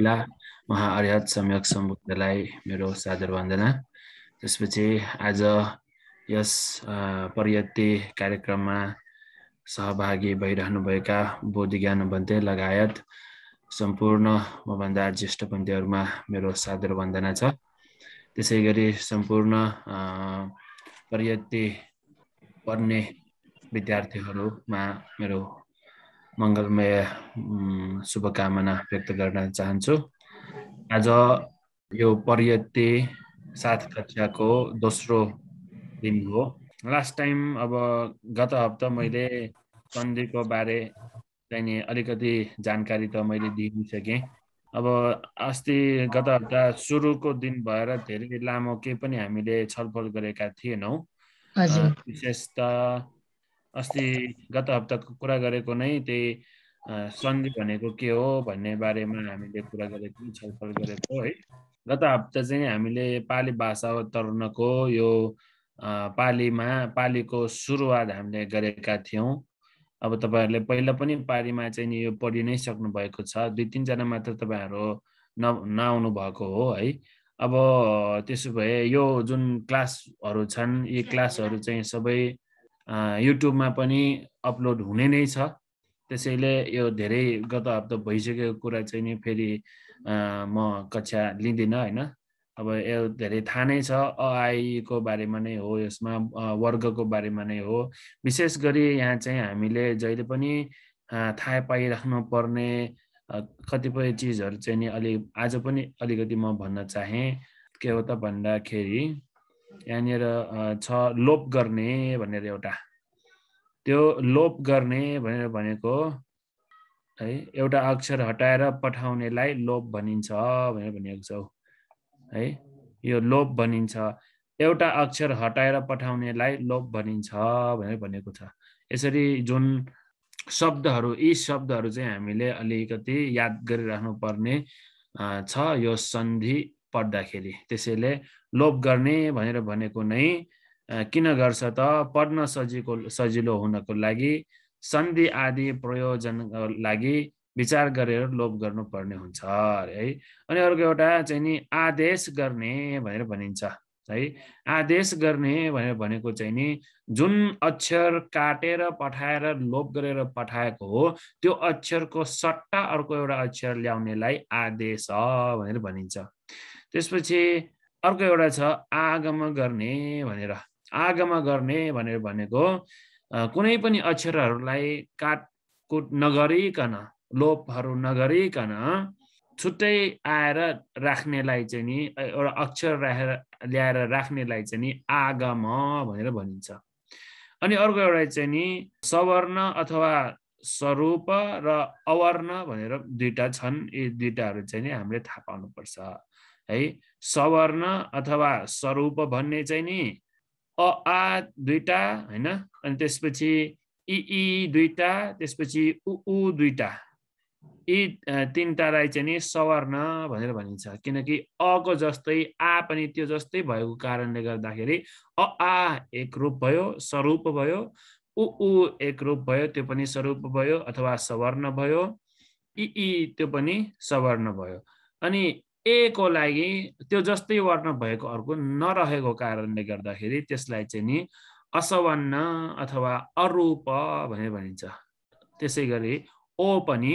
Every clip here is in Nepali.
पहिला महाअर्यात सम्यक सम्बुद्धलाई मेरो सादर वन्दना त्यसपछि आज यस पर्यटे कार्यक्रममा सहभागी भइरहनुभएका बोध ज्ञानपन्थे लगायत सम्पूर्ण मभन्दा ज्येष्ठ पन्थीहरूमा मेरो सादर वन्दना छ त्यसै गरी सम्पूर्ण पर्यटे पढ्ने विद्यार्थीहरूमा मेरो मङ्गलमय शुभकामना व्यक्त गर्न चाहन्छु आज यो पर्यते सात कक्षाको दोस्रो दिन हो लास्ट टाइम अब गत हप्ता मैले सन्धिको बारे चाहिँ नि अलिकति जानकारी त मैले दिइसकेँ अब अस्ति गत हप्ता सुरुको दिन भएर धेरै लामो केही पनि हामीले छलफल गरेका थिएनौँ विशेष त अस्ति गत हप्ताको कुरा गरेको नै त्यही सन्धि भनेको के हो भन्ने बारेमा हामीले कुरा गरेको छलफल गरेको है गत हप्ता चाहिँ हामीले पाली भाषा तर्नको यो पालीमा पालीको सुरुवात हामीले गरेका थियौँ अब तपाईँहरूले पहिला पनि पालीमा चाहिँ यो पढि नै सक्नु भएको छ दुई तिनजना मात्र तपाईँहरू न नआउनु भएको हो है अब त्यसो भए यो जुन क्लासहरू छन् यी क्लासहरू चाहिँ सबै युट्युबमा पनि अपलोड हुने नै छ त्यसैले यो धेरै गत हप्ता भइसकेको कुरा चाहिँ नि फेरि म कक्षा लिँदिनँ होइन अब यो धेरै थाहा नै छ अआईको बारेमा नै हो यसमा वर्गको बारेमा नै हो विशेष गरी यहाँ चाहिँ हामीले जहिले पनि थाहा पाइराख्नु पर्ने कतिपय चिजहरू चाहिँ नि अलिक आज पनि अलिकति म भन्न चाहेँ के हो त भन्दाखेरि यहाँनिर छ लोप गर्ने भनेर एउटा त्यो लोप गर्ने भनेर भनेको है एउटा अक्षर हटाएर पठाउनेलाई लोप भनिन्छ भनेर भनेको छौ है यो लोप भनिन्छ एउटा अक्षर हटाएर पठाउनेलाई लोप भनिन्छ भनेर भनेको छ यसरी जुन शब्दहरू यी शब्दहरू चाहिँ हामीले अलिकति याद गरिराख्नु पर्ने छ यो सन्धि पढ्दाखेरि त्यसैले लोप गर्ने भनेर भनेको नै किन गर्छ त पढ्न सजिलो सजिलो हुनको लागि सन्धि आदि प्रयोजन लागि विचार गरेर लोप गर्नुपर्ने हुन्छ है अनि अर्को एउटा चाहिँ नि आदेश गर्ने भनेर भनिन्छ है आदेश गर्ने भनेर भनेको चाहिँ नि जुन अक्षर काटेर पठाएर लोप गरेर पठाएको हो त्यो अक्षरको सट्टा अर्को एउटा अक्षर ल्याउनेलाई आदेश भनेर भनिन्छ त्यसपछि अर्को एउटा छ आगम गर्ने भनेर आगमा गर्ने भनेर भनेको कुनै पनि अक्षरहरूलाई काटकुट नगरिकन लोपहरू नगरिकन छुट्टै आएर राख्नेलाई चाहिँ नि एउटा अक्षर राखेर ल्याएर राख्नेलाई चाहिँ नि आगम भनेर भनिन्छ अनि अर्को एउटा चाहिँ नि सवर्ण अथवा स्वरूप र अवर्ण भनेर दुईवटा छन् यी दुईवटाहरू चाहिँ नि हामीले थाहा पाउनुपर्छ है सवर्ण अथवा स्वरूप भन्ने चाहिँ नि अ आ दुईवटा होइन अनि त्यसपछि इ दुईवटा त्यसपछि उ ऊ दुईवटा यी तिनवटालाई चाहिँ नि सवर्ण भनेर भनिन्छ किनकि अको जस्तै आ पनि त्यो जस्तै भएको कारणले गर्दाखेरि अ आ एक रूप भयो स्वरूप भयो उ ऊ एक रूप भयो त्यो पनि स्वरूप भयो अथवा सवर्ण भयो इ त्यो पनि सवर्ण भयो अनि ए को लागि त्यो जस्तै वर्ण भएको अर्को नरहेको कारणले गर्दाखेरि त्यसलाई चाहिँ नि असवर्ण अथवा अरूप भने भनिन्छ त्यसै गरी ओ पनि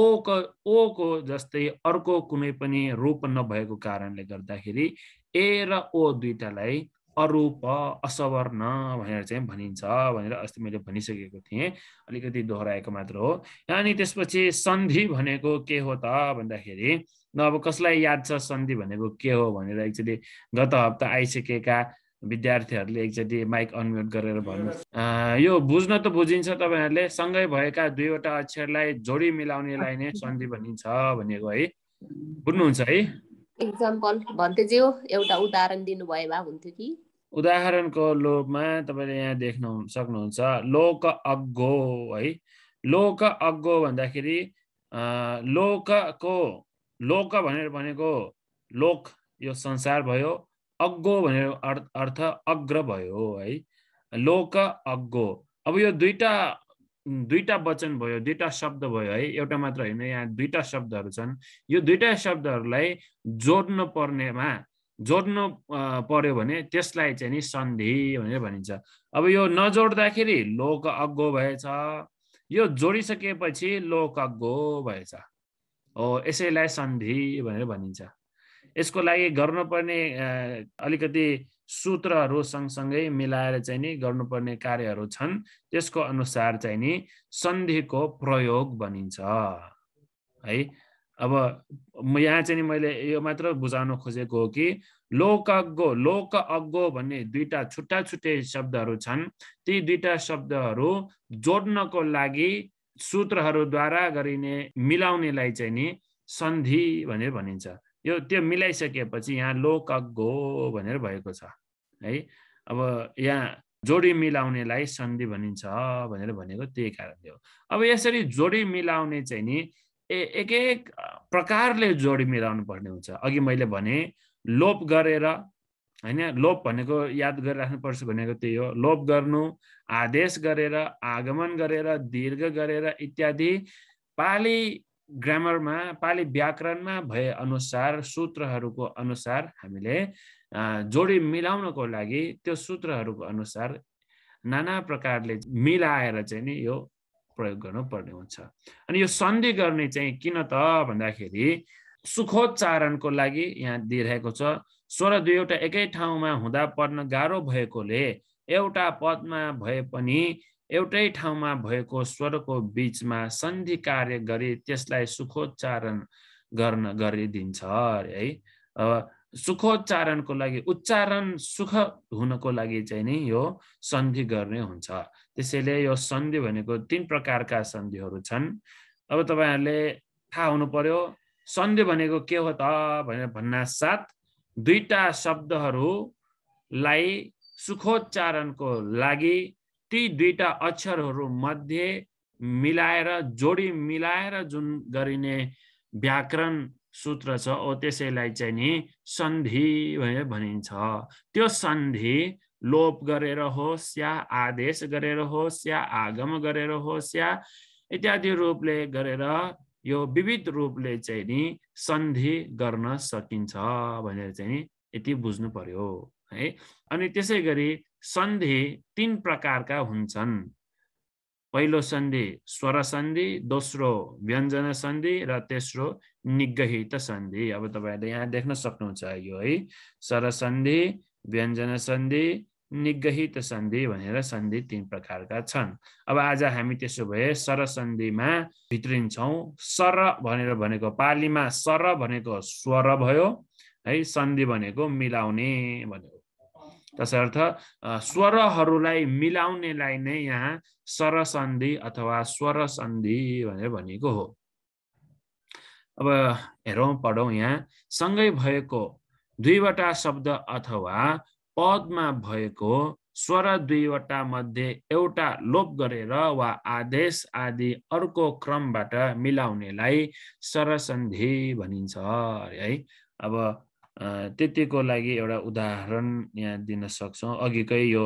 ओ को ओ को जस्तै अर्को कुनै पनि रूप नभएको कारणले गर्दाखेरि ए र ओ दुइटालाई अरूप असवर्ण भनेर चाहिँ भनिन्छ भनेर अस्ति मैले भनिसकेको थिएँ अलिकति दोहोऱ्याएको मात्र हो अनि त्यसपछि सन्धि भनेको के हो त भन्दाखेरि न अब कसलाई याद छ सन्धि भनेको के हो भनेर एकचोटि गत हप्ता आइसकेका विद्यार्थीहरूले एकचोटि माइक अनम्युट गरेर भन्नु यो बुझ्न त बुझिन्छ तपाईँहरूले सँगै भएका दुईवटा अक्षरलाई जोडी मिलाउनेलाई नै सन्धि भनिन्छ भनेको है बुझ्नुहुन्छ है भन्थे भन्थ्यो एउटा उदाहरण दिनुभयो भए हुन्थ्यो कि उदाहरणको लोभमा तपाईँले यहाँ देख्नु सक्नुहुन्छ लोक अग्गो है लोक अग्गो भन्दाखेरि लोकको लोक भनेर भनेको लोक यो संसार भयो अग्गो भनेर अर्थ अर्थ अग्र भयो है लोक अग्गो अब यो दुईवटा दुईवटा वचन भयो दुईवटा शब्द भयो है एउटा मात्र होइन यहाँ दुईवटा शब्दहरू छन् यो दुईवटा शब्दहरूलाई जोड्नु पर्नेमा जोड्नु पर्यो भने त्यसलाई चाहिँ नि सन्धि भनेर भनिन्छ अब यो नजोड्दाखेरि लोक अग्गो भएछ यो जोडिसकेपछि लोक अग्गो भएछ हो यसैलाई सन्धि भनेर भनिन्छ यसको लागि गर्नुपर्ने अलिकति सूत्रहरू सँगसँगै मिलाएर चाहिँ नि गर्नुपर्ने कार्यहरू छन् त्यसको अनुसार चाहिँ नि सन्धिको प्रयोग भनिन्छ है अब यहाँ चाहिँ मैले यो मात्र बुझाउन खोजेको हो कि लोक अग्गो लोक अग्गो भन्ने दुईवटा छुट्टा छुट्टै शब्दहरू छन् ती दुईवटा शब्दहरू जोड्नको लागि सूत्रहरूद्वारा गरिने मिलाउनेलाई चाहिँ नि सन्धि भनेर भनिन्छ यो त्यो मिलाइसकेपछि यहाँ लोक गो भनेर भएको छ है अब यहाँ जोडी मिलाउनेलाई सन्धि भनिन्छ भनेर भनेको त्यही कारणले हो अब यसरी जोडी मिलाउने चाहिँ नि ए एक एक प्रकारले जोडी मिलाउनु पर्ने हुन्छ अघि मैले भने लोप गरेर होइन लोप भनेको याद गरिराख्नुपर्छ भनेको त्यही हो लोप गर्नु आदेश गरेर आगमन गरेर दीर्घ गरेर इत्यादि पाली ग्रामरमा पाली व्याकरणमा भए अनुसार सूत्रहरूको अनुसार हामीले जोडी मिलाउनको लागि त्यो सूत्रहरूको अनुसार नाना प्रकारले मिलाएर चाहिँ नि यो प्रयोग गर्नुपर्ने हुन्छ अनि यो सन्धि गर्ने चाहिँ किन त भन्दाखेरि सुखोच्चारणको लागि यहाँ दिइरहेको छ स्वर दुईवटा एकै ठाउँमा हुँदा पर्न गाह्रो भएकोले एउटा पदमा भए पनि एउटै ठाउँमा भएको स्वरको बिचमा सन्धि कार्य गरी त्यसलाई सुखोच्चारण गर्न गरिदिन्छ है अब सुखोच्चारणको लागि उच्चारण सुख हुनको लागि चाहिँ नि यो सन्धि गर्ने हुन्छ त्यसैले यो सन्धि भनेको तिन प्रकारका सन्धिहरू छन् अब तपाईँहरूले थाहा हुनु पर्यो सन्धि भनेको के हो त भनेर साथ दुईटा शब्दहरूलाई सुखोच्चारणको लागि ती दुईटा अक्षरहरू मध्ये मिलाएर जोडी मिलाएर जुन गरिने व्याकरण सूत्र छ ओ त्यसैलाई चाहिँ नि सन्धि भनिन्छ त्यो सन्धि लोप गरेर होस् या आदेश गरेर होस् या आगम गरेर होस् या इत्यादि रूपले गरेर यो विविध रूपले चाहिँ नि सन्धि गर्न सकिन्छ भनेर चाहिँ नि यति बुझ्नु पर्यो है अनि त्यसै गरी सन्धि तिन प्रकारका हुन्छन् पहिलो सन्धि स्वर सन्धि दोस्रो व्यञ्जन सन्धि र तेस्रो निगहित सन्धि अब तपाईँहरूले यहाँ देख्न सक्नुहुन्छ यो है स्वर सन्धि व्यञ्जन सन्धि निगहित सन्धि भनेर सन्धि तिन प्रकारका छन् अब आज हामी त्यसो भए सरसन्धिमा भित्रिन्छौँ सर भनेर भनेको पालीमा सर भनेको स्वर भयो है सन्धि भनेको मिलाउने भनेको तसर्थ स्वरहरूलाई मिलाउनेलाई नै यहाँ सन्धि अथवा स्वर सन्धि भनेर भनेको हो अब हेरौँ पढौँ यहाँ सँगै भएको दुईवटा शब्द अथवा पदमा भएको स्वर दुईवटा मध्ये एउटा लोप गरेर वा आदेश आदि अर्को क्रमबाट मिलाउनेलाई सरसन्धि भनिन्छ है अब त्यतिको लागि एउटा उदाहरण यहाँ दिन सक्छौँ अघिकै यो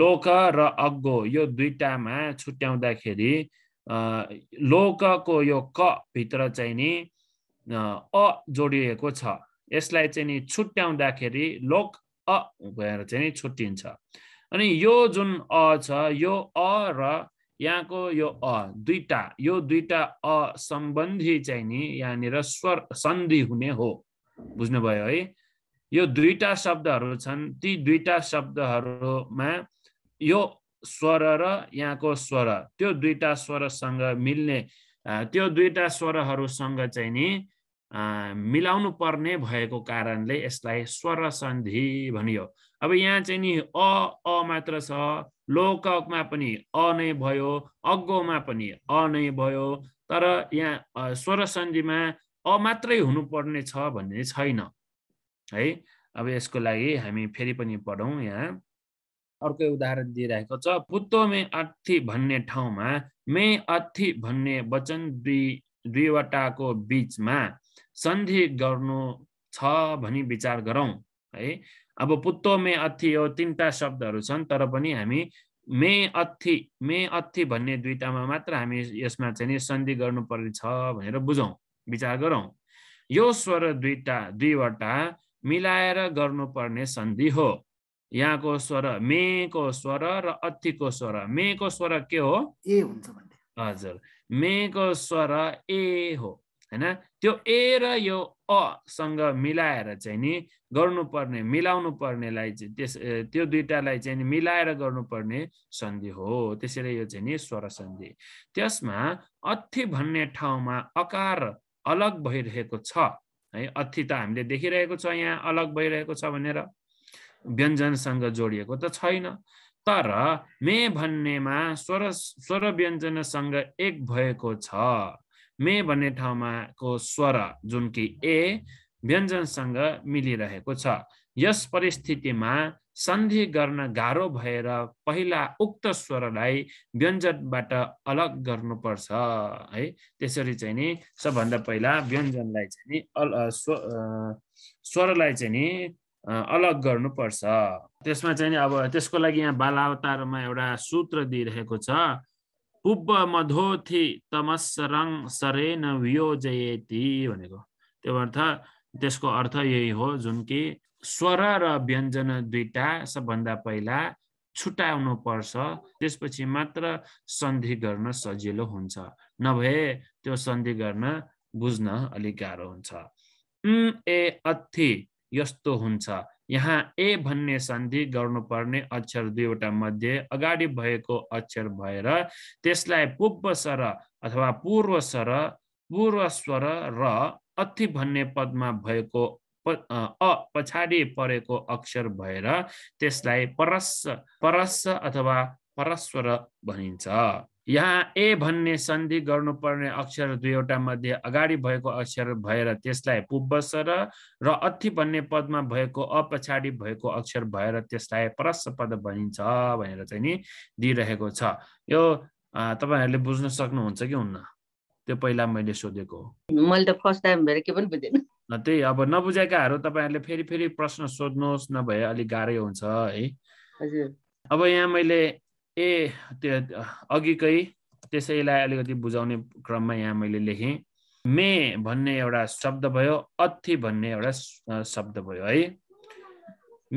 लोक र अग्गो यो दुईटामा छुट्याउँदाखेरि लोकको यो क भित्र चाहिँ नि अ जोडिएको छ यसलाई चाहिँ नि छुट्याउँदाखेरि लोक अ भएर चाहिँ नि छुट्टिन्छ अनि यो जुन अ छ यो अ र यहाँको यो अ दुईटा यो दुईटा अ सम्बन्धी चाहिँ नि यहाँनिर स्वर सन्धि हुने हो बुझ्नुभयो है यो दुईटा शब्दहरू छन् ती दुईटा शब्दहरूमा यो स्वर र यहाँको स्वर त्यो दुईटा स्वरसँग मिल्ने त्यो दुईटा स्वरहरूसँग चाहिँ नि मिलाउनु पर्ने भएको कारणले यसलाई स्वर सन्धि भनियो अब यहाँ चाहिँ नि अ अ मात्र छ लोकमा पनि अ नै भयो अग्गोमा पनि अ नै भयो तर यहाँ स्वर सन्धिमा अ मात्रै हुनुपर्ने छ भन्ने छैन है अब यसको लागि हामी फेरि पनि पढौँ यहाँ अर्को उदाहरण दिइरहेको छ पुत्तो मे अथि भन्ने ठाउँमा मे अथि भन्ने वचन दुई दुईवटाको बिचमा सन्धि गर्नु छ भनी विचार गरौँ है अब पुत्तो मे अथि यो तिनवटा शब्दहरू छन् तर पनि हामी मे अथि मे अथि भन्ने दुईटामा मात्र हामी यसमा चाहिँ नि सन्धि गर्नु पर्नेछ भनेर बुझौँ विचार गरौँ यो स्वर दुईटा दुईवटा मिलाएर गर्नुपर्ने सन्धि हो यहाँको स्वर मेको स्वर र अथिको स्वर मेको स्वर के हो ए हुन्छ हजुर मेको स्वर ए हो होइन त्यो ए र यो असँग मिलाएर चाहिँ नि गर्नुपर्ने मिलाउनु पर्नेलाई चाहिँ त्यस त्यो दुइटालाई चाहिँ नि मिलाएर गर्नुपर्ने सन्धि हो त्यसैले यो चाहिँ नि स्वर सन्धि त्यसमा अथि भन्ने ठाउँमा अकार अलग भइरहेको छ है अथि त हामीले देखिरहेको छ यहाँ अलग भइरहेको छ भनेर व्यञ्जनसँग जोडिएको त छैन तर मे भन्नेमा स्वर स्वर व्यञ्जनसँग एक भएको छ मे भन्ने ठाउँमा स्वर जुन कि ए व्यञ्जनसँग मिलिरहेको छ यस परिस्थितिमा सन्धि गर्न गाह्रो भएर पहिला उक्त स्वरलाई व्यञ्जनबाट अलग गर्नुपर्छ है त्यसरी चाहिँ नि सबभन्दा पहिला व्यञ्जनलाई चाहिँ नि अल स्वरलाई चाहिँ नि अलग गर्नुपर्छ त्यसमा चाहिँ नि अब त्यसको लागि यहाँ बालावतारमा एउटा सूत्र दिइरहेको छ उप मधोथि तमसरङ सरेन वियोजयेति भनेको त्यो अर्थ त्यसको अर्थ यही हो जुन कि स्वर र व्यञ्जन दुईटा सबभन्दा पहिला छुट्याउनु पर्छ त्यसपछि मात्र सन्धि गर्न सजिलो हुन्छ नभए त्यो सन्धि गर्न बुझ्न अलिक गाह्रो हुन्छ ए अथि यस्तो हुन्छ यहाँ ए भन्ने सन्धि गर्नुपर्ने अक्षर दुईवटा मध्ये अगाडि भएको अक्षर भएर त्यसलाई पूर्व सर अथवा पूर्व सर पूर्व स्वर र अति भन्ने पदमा भएको अ पछाडि परेको अक्षर भएर त्यसलाई परस परस अथवा परस्वर भनिन्छ यहाँ ए भन्ने सन्धि गर्नुपर्ने अक्षर दुईवटा मध्ये अगाडि भएको अक्षर भएर त्यसलाई पुब्बस र अथि भन्ने पदमा भएको अपछाडि भएको अक्षर भएर त्यसलाई परस पद भनिन्छ भनेर चाहिँ नि दिइरहेको छ यो तपाईँहरूले बुझ्न सक्नुहुन्छ कि हुन्न त्यो पहिला मैले सोधेको हो मैले त फर्स्ट टाइम भएर के पनि बुझेन त्यही अब नबुझेकाहरू तपाईँहरूले फेरि फेरि प्रश्न सोध्नुहोस् नभए अलिक गाह्रै हुन्छ है हजुर अब यहाँ मैले ए त्यो अघिकै त्यसैलाई अलिकति बुझाउने क्रममा यहाँ मैले लेखेँ मे भन्ने एउटा शब्द भयो अथि भन्ने एउटा शब्द भयो है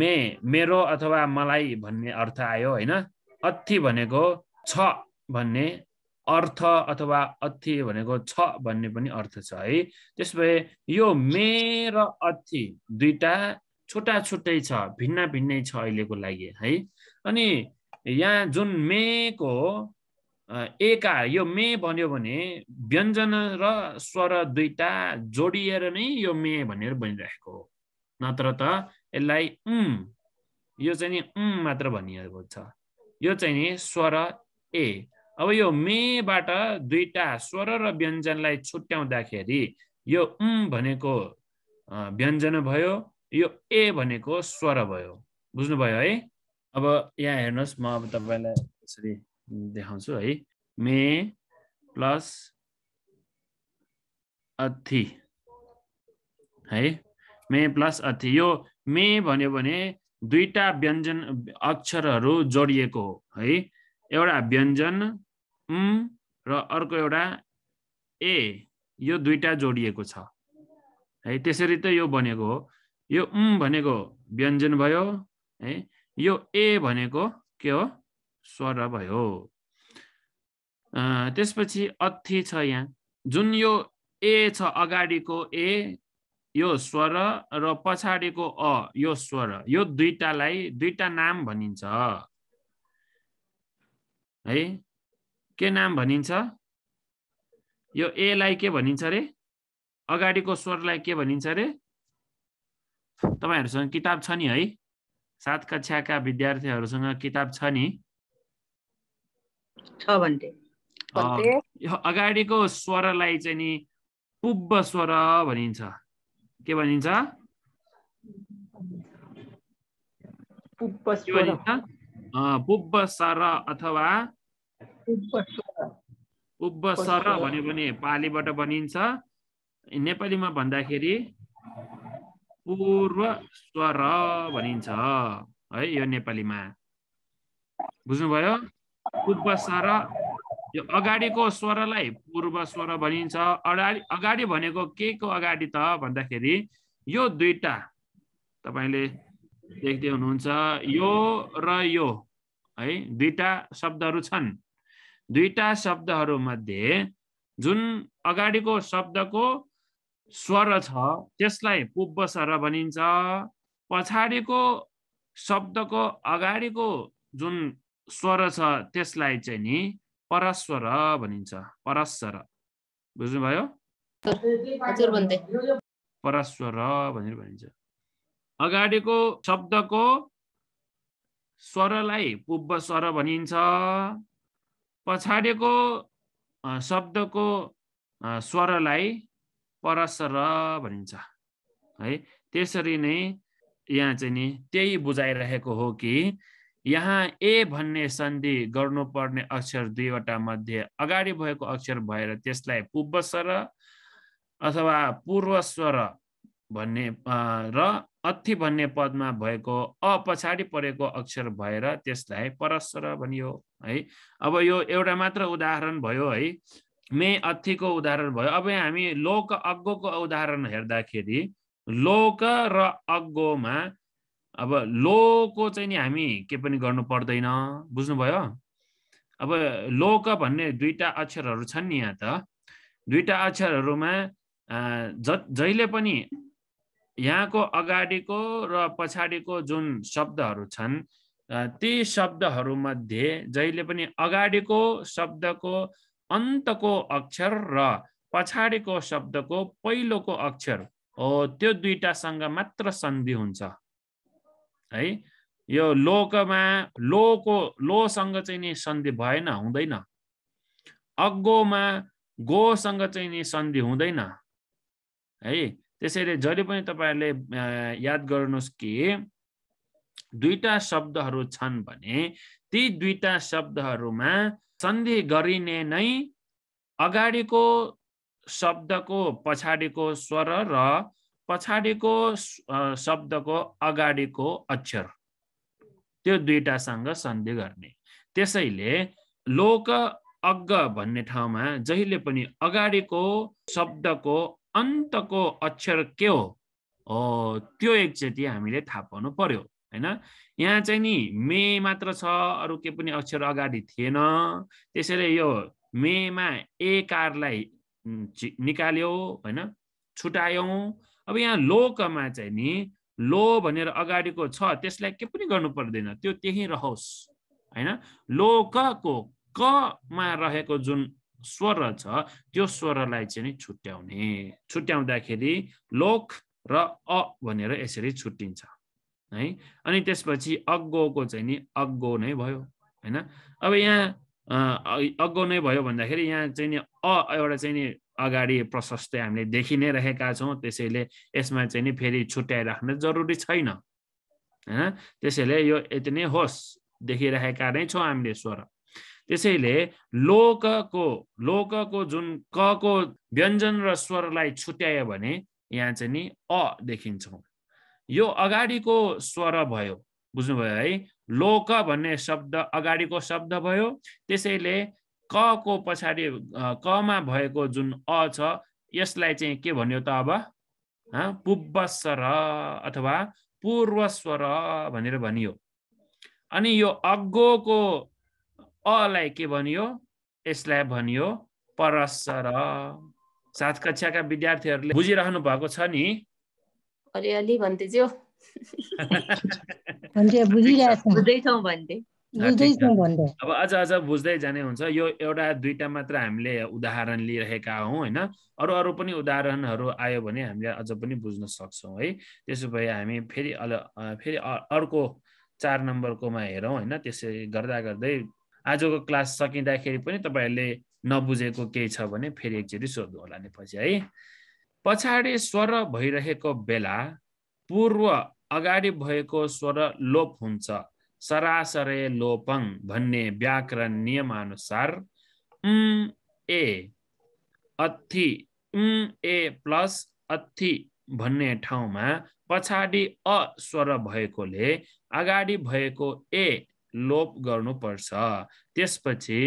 मे मेरो अथवा मलाई भन्ने अर्थ आयो होइन अथि भनेको छ भन्ने अर्थ अथवा अथि भनेको छ भन्ने पनि अर्थ छ है त्यस भए यो मे र अथि दुईवटा छुट्टा छुट्टै छ भिन्न भिन्नै छ अहिलेको लागि है अनि यहाँ जुन मेको ए का यो मे भन्यो भने व्यञ्जन र स्वर दुईटा जोडिएर नै यो मे भनेर बनिरहेको हो नत्र त यसलाई उम् यो चाहिँ नि उम् मात्र भनिएको छ यो चाहिँ नि स्वर ए अब यो मेबाट दुईटा स्वर र व्यञ्जनलाई छुट्याउँदाखेरि यो उम् भनेको व्यञ्जन भयो यो ए भनेको स्वर भयो बुझ्नुभयो है अब यहाँ हेर्नुहोस् म अब तपाईँलाई यसरी देखाउँछु है मे प्लस अथि है मे प्लस अथि यो मे भन्यो भने दुईवटा व्यञ्जन अक्षरहरू जोडिएको हो है एउटा व्यञ्जन र अर्को एउटा ए यो दुईवटा जोडिएको छ है त्यसरी त यो बनेको हो यो उम् भनेको व्यञ्जन भयो है यो ए भनेको के हो स्वर भयो त्यसपछि अथि छ यहाँ जुन यो ए छ अगाडिको ए यो स्वर र पछाडिको अ यो स्वर यो दुईटालाई दुईटा नाम भनिन्छ है के नाम भनिन्छ यो एलाई के भनिन्छ अरे अगाडिको स्वरलाई के भनिन्छ अरे तपाईँहरूसँग किताब छ नि है सात कक्षाका विद्यार्थीहरूसँग किताब छ नि अगाडिको स्वरलाई चाहिँ नि पुब्ब स्वर भनिन्छ के भनिन्छ पुब्ब सर अथवा पुब्ब सर भन्यो भने पालीबाट भनिन्छ नेपालीमा भन्दाखेरि पूर्व स्वर भनिन्छ है यो नेपालीमा बुझ्नुभयो पूर्व स्वर यो अगाडिको स्वरलाई पूर्व स्वर भनिन्छ अगाडि अगाडि भनेको के को अगाडि त भन्दाखेरि यो दुईटा तपाईँले देख्दै हुनुहुन्छ यो र यो है दुईटा शब्दहरू छन् दुईटा शब्दहरूमध्ये जुन अगाडिको शब्दको स्वर छ त्यसलाई पूर्व स्वर भनिन्छ पछाडिको शब्दको अगाडिको जुन स्वर छ त्यसलाई चाहिँ नि परस्वर भनिन्छ परस्वर बुझ्नुभयो परस्वर भनेर भनिन्छ अगाडिको शब्दको स्वरलाई पूर्व स्वर भनिन्छ पछाडिको शब्दको स्वरलाई परसर भनिन्छ है त्यसरी नै यहाँ चाहिँ नि त्यही बुझाइरहेको हो कि यहाँ ए भन्ने सन्धि गर्नुपर्ने अक्षर दुईवटा मध्ये अगाडि भएको अक्षर भएर त्यसलाई पूर्व स्वर अथवा पूर्व स्वर भन्ने र अथि भन्ने पदमा भएको अ पछाडि परेको अक्षर भएर त्यसलाई परस्वर भनियो है अब यो एउटा मात्र उदाहरण भयो है मे अथीको उदाहरण भयो अब हामी लोक अग्गोको उदाहरण हेर्दाखेरि लोक र अग्गोमा अब लोको चाहिँ नि हामी के पनि गर्नु पर्दैन बुझ्नुभयो अब लोक भन्ने दुईवटा अक्षरहरू छन् नि यहाँ त दुईवटा अक्षरहरूमा ज जहिले पनि यहाँको अगाडिको र पछाडिको जुन शब्दहरू छन् ती शब्दहरूमध्ये जहिले पनि अगाडिको शब्दको अन्तको अक्षर र पछाडिको शब्दको पहिलोको अक्षर हो त्यो दुईटासँग मात्र सन्धि हुन्छ है यो लोकमा लोको लोसँग चाहिँ नि सन्धि भएन हुँदैन अग्गोमा गोसँग चाहिँ नि सन्धि हुँदैन है त्यसैले जहिले पनि तपाईँहरूले याद गर्नुहोस् कि दुईटा शब्दहरू छन् भने ती दुईटा शब्दहरूमा सन्धि गरिने नै अगाडिको शब्दको पछाडिको स्वर र पछाडिको शब्दको अगाडिको अक्षर त्यो दुईटासँग सन्धि गर्ने त्यसैले लोक अग्ग भन्ने ठाउँमा जहिले पनि अगाडिको शब्दको अन्तको अक्षर के हो त्यो एकचोटि हामीले थाहा पाउनु पर्यो होइन यहाँ चाहिँ नि मे मात्र छ अरू के पनि अक्षर अगाडि थिएन त्यसैले यो मेमा ए कारलाई निकाल्यो होइन छुटायौँ अब यहाँ लोकमा चाहिँ नि लो भनेर अगाडिको छ त्यसलाई के पनि गर्नु पर्दैन त्यो त्यही रहोस् होइन लोकको कमा रहेको जुन स्वर छ त्यो स्वरलाई चाहिँ नि छुट्याउने छुट्याउँदाखेरि लोक र अ भनेर यसरी छुट्टिन्छ है अनि त्यसपछि अग्गोको चाहिँ नि अग्गो नै भयो होइन अब यहाँ अग्गो नै भयो भन्दाखेरि यहाँ चाहिँ नि अ एउटा चाहिँ नि अगाडि प्रशस्तै हामीले देखि नै रहेका छौँ त्यसैले यसमा चाहिँ नि फेरि छुट्याइराख्न जरुरी छैन होइन त्यसैले यो यति नै होस् देखिरहेका नै छौँ हामीले स्वर त्यसैले लोकको लोकको जुन क को व्यञ्जन र स्वरलाई छुट्यायो भने यहाँ चाहिँ नि अ देखिन्छौँ यो अगाडिको स्वर भयो बुझ्नुभयो है लोक भन्ने शब्द अगाडिको शब्द भयो त्यसैले क को पछाडि कमा भएको जुन अ छ यसलाई चाहिँ के भन्यो त अब स्वर अथवा पूर्व स्वर भनेर भनियो अनि यो अग्गोको अलाई के भनियो यसलाई भनियो परस्वर सात कक्षाका विद्यार्थीहरूले बुझिरहनु भएको छ नि अलिअलि भन्दै थियो अब अझ अझ बुझ्दै जाने हुन्छ यो एउटा दुईवटा मात्र हामीले उदाहरण लिइरहेका हौँ होइन अरू अरू पनि उदाहरणहरू आयो भने हामीले अझ पनि बुझ्न सक्छौँ है त्यसो भए हामी फेरि अल फेरि अर्को चार नम्बरकोमा हेरौँ होइन त्यसै गर्दा गर्दै आजको क्लास सकिँदाखेरि पनि तपाईँहरूले नबुझेको केही छ भने फेरि एकचोटि सोध्नु होला नि पछि है पछाडि स्वर भइरहेको बेला पूर्व अगाडि भएको स्वर लोप हुन्छ सरासरे लोपङ भन्ने व्याकरण नियमानुसार ए अथि ए प्लस अथि भन्ने ठाउँमा पछाडि अ स्वर भएकोले अगाडि भएको ए लोप गर्नुपर्छ त्यसपछि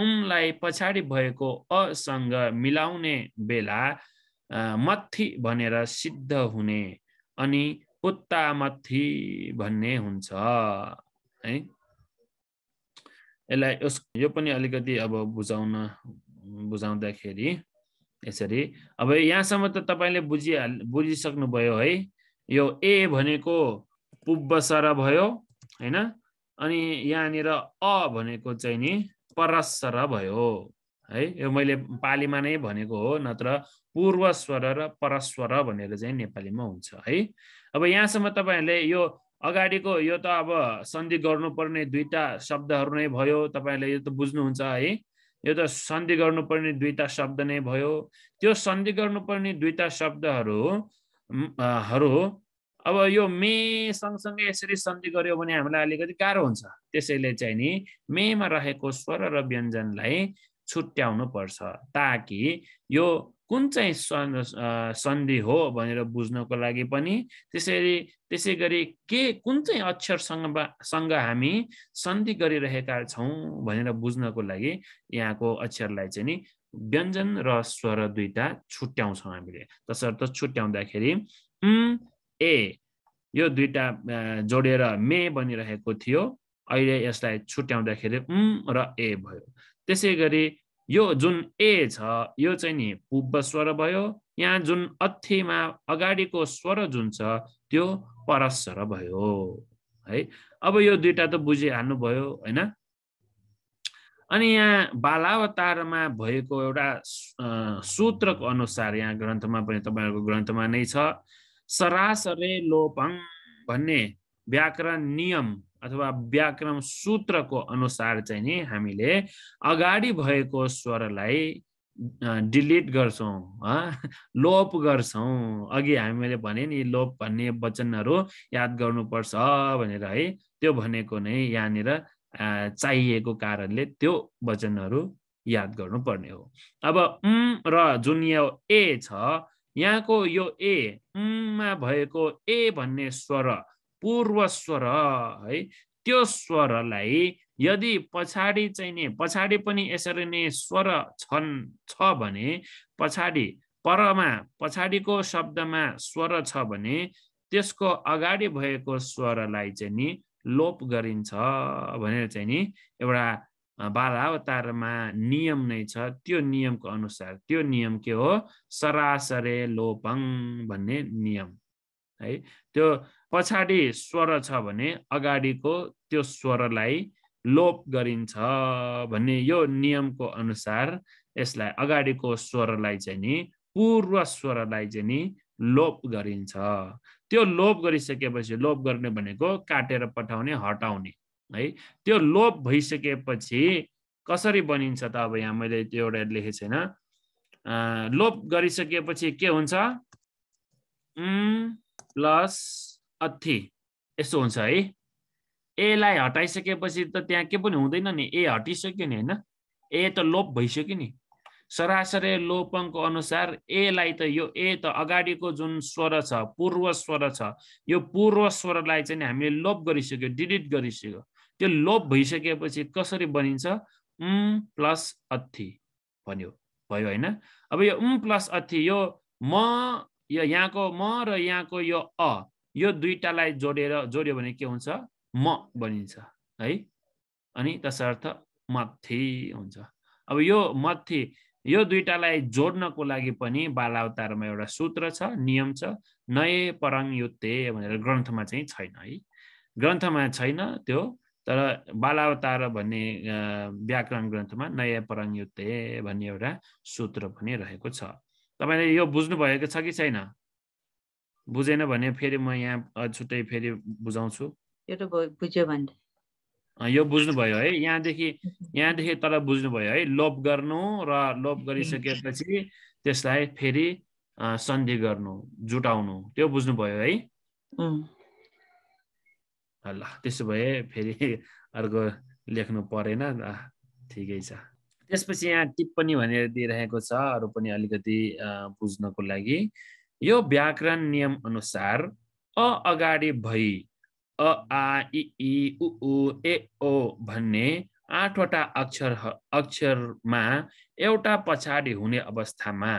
उमलाई पछाडि भएको असँग मिलाउने बेला मथि भनेर सिद्ध हुने अनि मथि भन्ने हुन्छ है यसलाई यस यो पनि अलिकति अब बुझाउन बुझाउँदाखेरि यसरी अब यहाँसम्म त तपाईँले बुझिहाल बुझिसक्नुभयो है यो ए भनेको पुब्बसर भयो होइन अनि यहाँनिर अ भनेको चाहिँ नि परसर भयो है यो मैले पालीमा नै भनेको हो नत्र पूर्व स्वर र परस्वर भनेर चाहिँ नेपालीमा हुन्छ है अब यहाँसम्म तपाईँहरूले यो अगाडिको यो त अब सन्धि गर्नुपर्ने दुईवटा शब्दहरू नै भयो तपाईँहरूले यो त बुझ्नुहुन्छ है यो त सन्धि गर्नुपर्ने दुईवटा शब्द नै भयो त्यो सन्धि गर्नुपर्ने दुईवटा शब्दहरू हरू अब यो मे सँगसँगै यसरी सन्धि गऱ्यो भने हामीलाई अलिकति गाह्रो हुन्छ त्यसैले चाहिँ नि मेमा रहेको स्वर र व्यञ्जनलाई छुट्याउनु पर्छ ताकि यो कुन चाहिँ सन्धि हो भनेर बुझ्नको लागि पनि त्यसरी त्यसै गरी के कुन चाहिँ अक्षरसँग सँग हामी सन्धि गरिरहेका छौँ भनेर बुझ्नको लागि यहाँको अक्षरलाई चाहिँ नि व्यञ्जन र स्वर दुईवटा छुट्याउँछौँ हामीले तसर्थ छुट्याउँदाखेरि ए यो दुईवटा जोडेर मे बनिरहेको थियो अहिले यसलाई छुट्याउँदाखेरि उम र ए भयो त्यसै गरी यो जुन ए छ यो चाहिँ नि पूर्व स्वर भयो यहाँ जुन अथेमा अगाडिको स्वर जुन छ त्यो परस्वर भयो है अब यो दुइटा त भयो होइन अनि यहाँ बालावतारमा भएको एउटा सूत्रको अनुसार यहाँ ग्रन्थमा पनि तपाईँहरूको ग्रन्थमा नै छ सरासरे लोपङ भन्ने व्याकरण नियम अथवा व्याकरण सूत्रको अनुसार चाहिँ नि हामीले अगाडि भएको स्वरलाई डिलिट गर्छौँ लोप गर्छौँ अघि हामीले भने नि लोप भन्ने वचनहरू याद गर्नुपर्छ भनेर है त्यो भनेको नै यहाँनिर चाहिएको कारणले त्यो वचनहरू याद गर्नुपर्ने हो अब र जुन यो ए छ यहाँको यो एमा भएको ए भन्ने स्वर पूर्व स्वर है त्यो स्वरलाई यदि पछाडि चाहिँ नि पछाडि पनि यसरी नै स्वर छन् छ भने पछाडि परमा पछाडिको शब्दमा स्वर छ भने त्यसको अगाडि भएको स्वरलाई चाहिँ नि लोप गरिन्छ भनेर चाहिँ नि एउटा बालावतारमा नियम नै छ त्यो नियमको अनुसार त्यो नियम के हो सरासरे लोपङ भन्ने नियम है त्यो पछाडि स्वर छ भने अगाडिको त्यो स्वरलाई लोप गरिन्छ भन्ने यो नियमको अनुसार यसलाई अगाडिको स्वरलाई चाहिँ नि पूर्व स्वरलाई चाहिँ नि लोप गरिन्छ त्यो लोप गरिसकेपछि लोप गर्ने भनेको काटेर पठाउने हटाउने है त्यो लोप भइसकेपछि कसरी बनिन्छ त अब यहाँ मैले त्यो एउटा लेखेको छैन लोप गरिसकेपछि के हुन्छ प्लस अथी यसो हुन्छ है एलाई हटाइसकेपछि त त्यहाँ के पनि हुँदैन नि ए हटिसक्यो नि होइन ए त लोप भइसक्यो नि सरासरी लोपङको अनुसार एलाई त यो ए त अगाडिको जुन स्वर छ पूर्व स्वर छ यो पूर्व स्वरलाई चाहिँ हामीले लोप गरिसक्यो डिलिट गरिसक्यो त्यो लोप भइसकेपछि कसरी बनिन्छ उम् प्लस अथि भन्यो भयो होइन अब यो उम् प्लस अथि यो म यो यहाँको म र यहाँको यो अ यो दुईटालाई जोडेर जोड्यो भने के हुन्छ म बनिन्छ है अनि तसर्थ मथि हुन्छ अब यो मथि यो दुईवटालाई जोड्नको लागि पनि बालावतारमा एउटा सूत्र छ नियम छ नए परङ युते भनेर ग्रन्थमा चाहिँ छैन है ग्रन्थमा छैन त्यो तर बालावतार भन्ने व्याकरण ग्रन्थमा नय परङ युते भन्ने एउटा सूत्र पनि रहेको छ तपाईँले यो बुझ्नुभएको छ कि छैन बुझेन भने फेरि म यहाँ छुट्टै फेरि बुझाउँछु यो बुझ्नुभयो है यहाँदेखि यहाँदेखि तल बुझ्नुभयो है लोप गर्नु र लोप गरिसकेपछि त्यसलाई फेरि सन्धि गर्नु जुटाउनु त्यो बुझ्नुभयो है ल त्यसो भए फेरि अर्को लेख्नु परेन ल ठिकै छ त्यसपछि यहाँ टिप्पणी भनेर दिइरहेको छ अरू पनि अलिकति बुझ्नको लागि यो व्याकरण नियम अनुसार अ अगाडि भई अ आ इ, इ उ, उ ए ओ भन्ने आठवटा अक्षर अक्षरमा एउटा पछाडि हुने अवस्थामा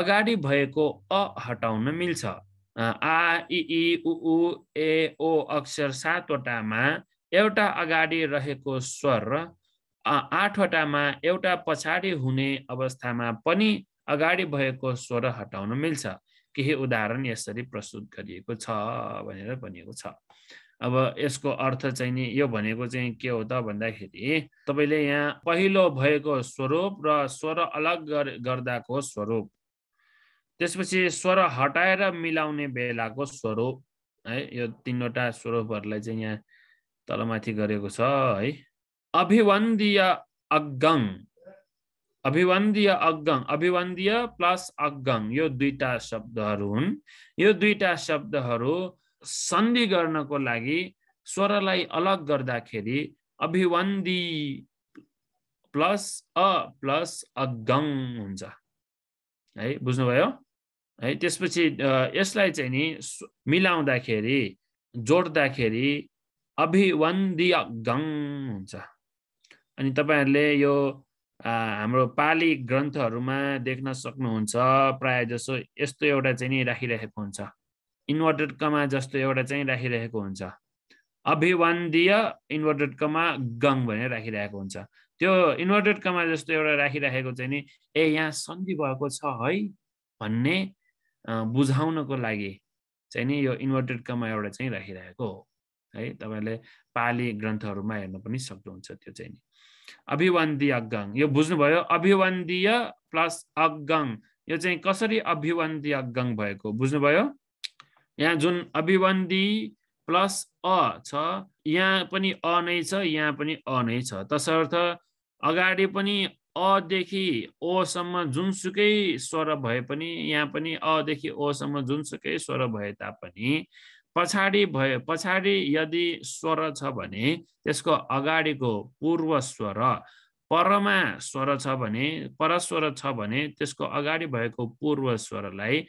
अगाडि भएको अ हटाउन मिल्छ आ इ, इ उ, उ ए ओ अक्षर सातवटामा एउटा अगाडि रहेको स्वर आठवटामा एउटा पछाडि हुने अवस्थामा पनि अगाडि भएको स्वर हटाउन मिल्छ केही उदाहरण यसरी प्रस्तुत गरिएको छ भनेर भनिएको छ अब यसको अर्थ चाहिँ नि यो भनेको चाहिँ के हो त भन्दाखेरि तपाईँले यहाँ पहिलो भएको स्वरूप र स्वर अलग गर्दाको स्वरूप त्यसपछि स्वर हटाएर मिलाउने बेलाको स्वरूप है यो तिनवटा स्वरूपहरूलाई चाहिँ यहाँ तलमाथि गरेको छ है अभिवन्दीय अगङ अभिवन्दीय अग्गङ अभिवन्दीय प्लस अज्ञङ यो दुईटा शब्दहरू हुन् यो दुईटा शब्दहरू सन्धि गर्नको लागि स्वरलाई अलग गर्दाखेरि अभिवन्दी प्लस अ प्लस अज्ञङ हुन्छ है बुझ्नुभयो है त्यसपछि यसलाई चाहिँ नि मिलाउँदाखेरि जोड्दाखेरि अभिवन्दी गङ हुन्छ अनि तपाईँहरूले यो हाम्रो पाली ग्रन्थहरूमा देख्न सक्नुहुन्छ प्राय जसो यस्तो एउटा चाहिँ नि राखिरहेको हुन्छ इन्भर्टेड कमा जस्तो एउटा चाहिँ राखिरहेको हुन्छ अभिवन्दीय इन्भर्टेड कमा गङ भनेर राखिरहेको हुन्छ त्यो इन्भर्टेड कमा जस्तो एउटा राखिराखेको चाहिँ नि ए यहाँ सन्धि भएको छ है भन्ने बुझाउनको लागि चाहिँ नि यो इन्भर्टेड कमा एउटा चाहिँ राखिरहेको हो है तपाईँले पाली ग्रन्थहरूमा हेर्न पनि सक्नुहुन्छ त्यो चाहिँ नि अभिवन्दीय अग्गाङ यो बुझ्नुभयो अभिवन्दीय प्लस अगाङ यो चाहिँ कसरी अभिवन्दी अगाङ भएको बुझ्नुभयो यहाँ जुन अभिवन्दी प्लस अ छ यहाँ पनि अ नै छ यहाँ पनि अ नै छ तसर्थ अगाडि पनि अदेखि ओसम्म जुनसुकै स्वर भए पनि यहाँ पनि अदेखि ओसम्म जुनसुकै स्वर भए तापनि पछाडि भयो पछाडि यदि स्वर छ भने त्यसको अगाडिको पूर्व स्वर परमा स्वर छ भने परस्वर छ भने त्यसको अगाडि भएको पूर्व स्वरलाई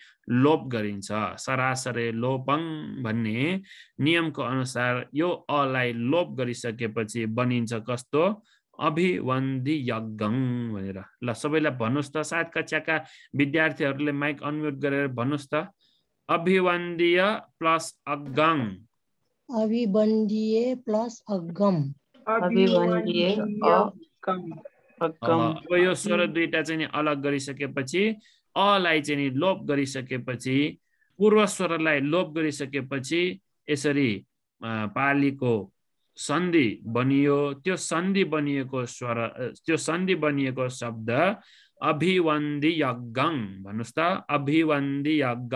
लोप गरिन्छ सरासरे लोपङ भन्ने नियमको अनुसार यो अलाई लोप गरिसकेपछि बनिन्छ कस्तो अभिवन्दी यज्ञङ भनेर ल सबैलाई भन्नुहोस् त साथका कक्षाका विद्यार्थीहरूले माइक अनम्युट गरेर भन्नुहोस् त अभिवंदीय प्लस अगम अभिवंदीय प्लस अब यो स्वर दुईटा चाहिँ नि अलग गरिसकेपछि अलाई चाहिँ नि लोप गरिसकेपछि पूर्व स्वरलाई लोप गरिसकेपछि यसरी पालीको सन्धि बनियो त्यो सन्धि बनिएको स्वर त्यो सन्धि बनिएको शब्द अभिवन्दी यज्ञ भन्नुहोस् त अभिवन्दी यज्ञ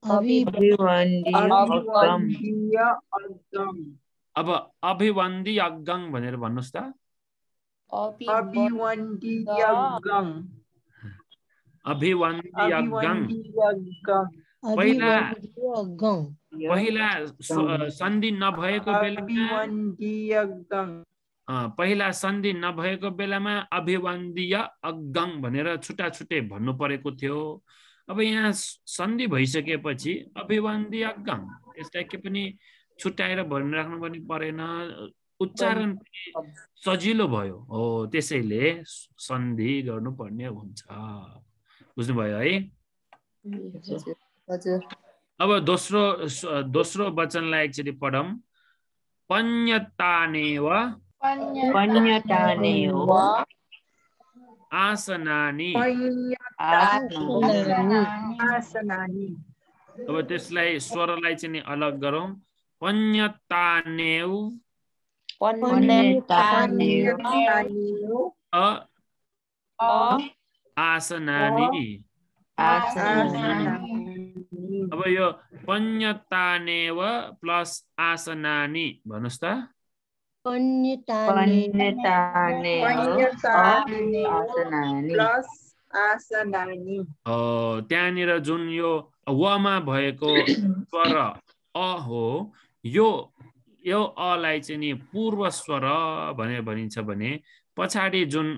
अब अभिवन्दी अग्गङ भनेर भन्नुहोस् त पहिला पहिला सन्धि नभएको बेला पहिला सन्धि नभएको बेलामा अभिवन्दीय अग्गङ भनेर छुट्टा छुट्टै भन्नु परेको थियो अब यहाँ सन्धि भइसकेपछि अभिवन्दी अगम यसलाई के पनि छुट्याएर भनिराख्नु पनि परेन उच्चारण पनि सजिलो भयो हो त्यसैले सन्धि गर्नुपर्ने हुन्छ बुझ्नुभयो है अब दोस्रो दोस्रो वचनलाई एकचोटि पढौँ पन्यतानेव आसनानी आसनानी अब त्यसलाई स्वरलाई चाहिँ नि अलग गरौँ पन्यतानेउ आसनानी अब यो पन्यतानेव प्लस आसनानी भन्नुहोस् त त्यहाँनिर जुन यो वमा भएको स्वर अ हो यो यो अलाई चाहिँ नि पूर्व स्वर भनेर भनिन्छ भने पछाडि जुन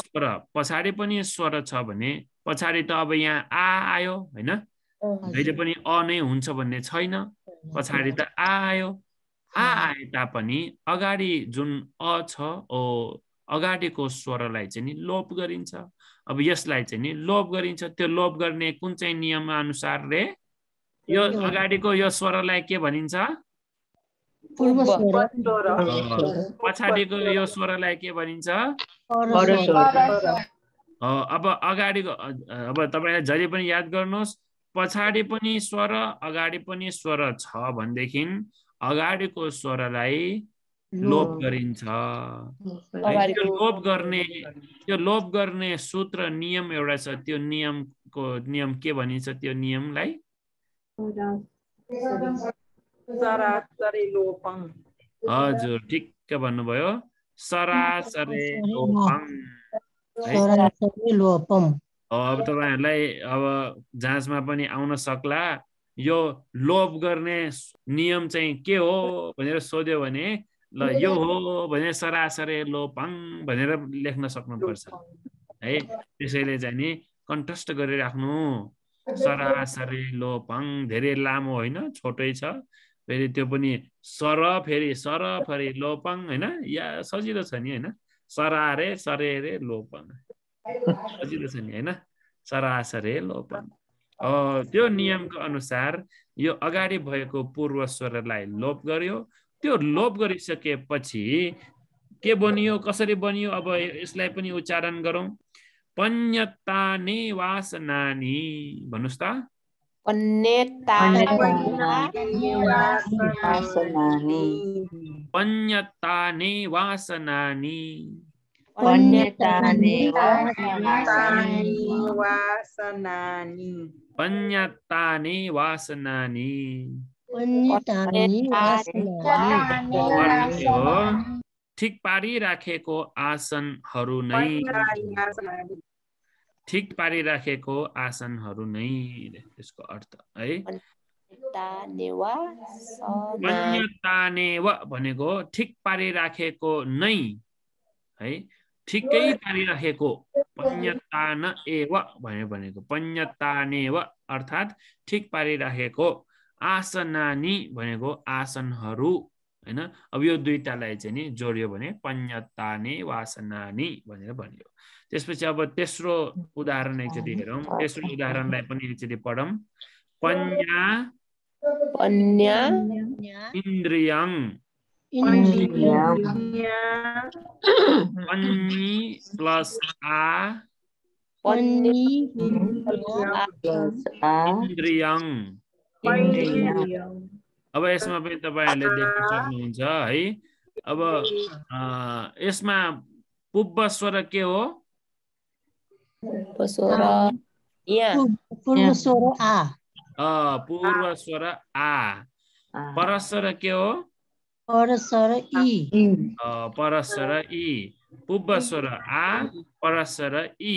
स्वर पछाडि पनि स्वर छ भने पछाडि त अब यहाँ आ आयो होइन अहिले पनि अ नै हुन्छ भन्ने छैन पछाडि त आ आयो आ आए तापनि अगाडि जुन अ छ ओ अगाडिको स्वरलाई चाहिँ नि लोप गरिन्छ अब यसलाई चाहिँ नि लोप गरिन्छ त्यो लोप गर्ने कुन चाहिँ नियम रे यो अगाडिको यो स्वरलाई के भनिन्छ पछाडिको यो स्वरलाई के भनिन्छ अब अगाडिको अब तपाईँलाई जहिले पनि याद गर्नुहोस् पछाडि पनि स्वर अगाडि पनि स्वर छ भनेदेखि अगाडिको स्वरलाई लोप गरिन्छ त्यो लोप गर्ने त्यो लोप गर्ने सूत्र नियम एउटा छ त्यो नियमको नियम के भनिन्छ त्यो नियमलाई हजुर ठिक्क भन्नुभयो सरासरे अब तपाईँहरूलाई अब जाँचमा पनि आउन सक्ला यो लोभ गर्ने नियम चाहिँ के हो भनेर सोध्यो भने ल यो हो भने सरासरे लोपाङ भनेर लेख्न सक्नुपर्छ है त्यसैले जाने कन्ट्रस्ट गरेर सरासरे लोपाङ धेरै लामो होइन छोटै छ फेरि त्यो पनि सर फेरि सर फेरि लोपाङ होइन या सजिलो छ नि होइन सरारे सरे रे लोपाङ सजिलो छ नि होइन सरासरे लोपाङ त्यो नियमको अनुसार यो अगाडि भएको पूर्व स्वरलाई लोप गर्यो त्यो लोप गरिसकेपछि के बनियो कसरी बनियो अब यसलाई पनि उच्चारण गरौँ पन्यताने वासनानी भन्नुहोस् त पन्यता पन्याताने वासनानि ठिक पारिराखेको आसनहरू नै ठिक पारिराखेको आसनहरू नै त्यसको अर्थ है तानेवा भनेको ठिक पारिराखेको नै है ठिकै तानिराखेको पन्यतान एव भनेर भनेको पन्यतानेव अर्थात् ठिक पारिराखेको आसनानी भनेको आसनहरू होइन अब यो दुईटालाई चाहिँ नि जोड्यो भने पन्यताने वासनानी भनेर भनियो त्यसपछि अब तेस्रो उदाहरण एकचोटि हेरौँ तेस्रो उदाहरणलाई पनि एकचोटि पढौँ पन्या पन्या इन्द्रियङ India. Hmm, India. Ponni plus A. Ponni plus ah, A. Indriyang. Indriyang. अब यसमा पनि तपाईँहरूले देख्न सक्नुहुन्छ है अब यसमा पुब्ब स्वर के हो पूर्व स्वर आ पूर्व स्वर आ परस्वर के हो परस्वर इ परस्वर इ पूर्व स्वर आ परस्वर इ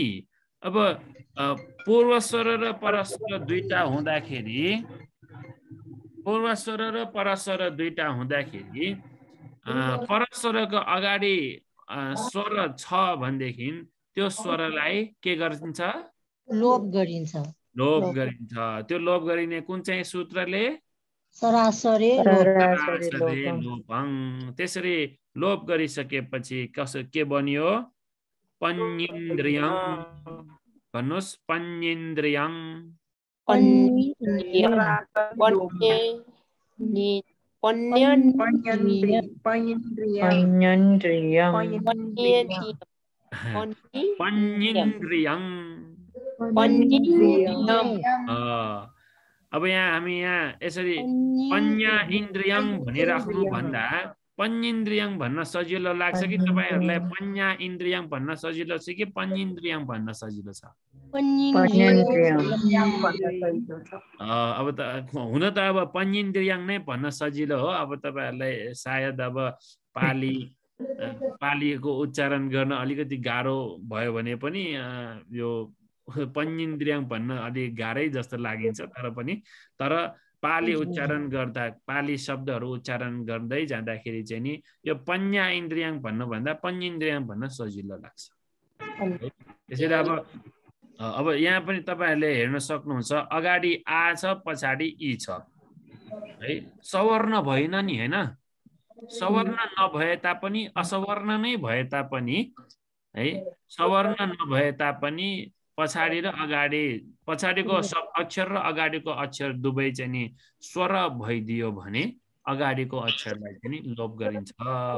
अब पूर्व uh, स्वर र परस्वर दुईटा हुँदाखेरि पूर्व स्वर र परस्वर दुईटा हुँदाखेरि परस्वरको uh, अगाडि uh, स्वर छ भनेदेखि त्यो स्वरलाई के गरिन्छ लोप गरिन्छ लोप गरिन्छ त्यो लोप गरिने कुन चाहिँ सूत्रले सरासरी सरासरी लोपङ त्यसरी लोप गरिसकेपछि कस के बनियो पञ्चेन्द्रियं भन्नुहोस् पञ्चेन्द्रियं पञ्चेन्द्रियं अब यहाँ हामी यहाँ यसरी पन्य इन्द्रियङ भनिराख्नु भन्दा पन्यन्द्रियङ भन्न सजिलो लाग्छ कि तपाईँहरूलाई पन्या इन्द्रियङ भन्न सजिलो छ कि पन्यन्द्रियङ भन्न सजिलो छ अब त हुन त अब पन्यन्द्रियङ नै भन्न सजिलो हो अब तपाईँहरूलाई सायद अब पाली पालिएको उच्चारण गर्न अलिकति गाह्रो भयो भने पनि यो पञ्जिन्द्रियाङ भन्न अलिक गाह्रै जस्तो लागिन्छ तर पनि तर पाली उच्चारण गर्दा पाली शब्दहरू उच्चारण गर्दै जाँदाखेरि चाहिँ नि यो पन्या इन्द्रियाङ भन्नुभन्दा पञ्जिन्द्रियाङ भन्न सजिलो लाग्छ त्यसैले अब अब यहाँ पनि तपाईँहरूले हेर्न सक्नुहुन्छ अगाडि आ छ पछाडि इ छ है सवर्ण भएन नि होइन सवर्ण नभए तापनि असवर्ण नै भए तापनि है सवर्ण नभए तापनि पछाडि र अगाडि पछाडिको सब अक्षर र अगाडिको अक्षर दुवै चाहिँ नि स्वर भइदियो भने अगाडिको अक्षरलाई चाहिँ लोप गरिन्छ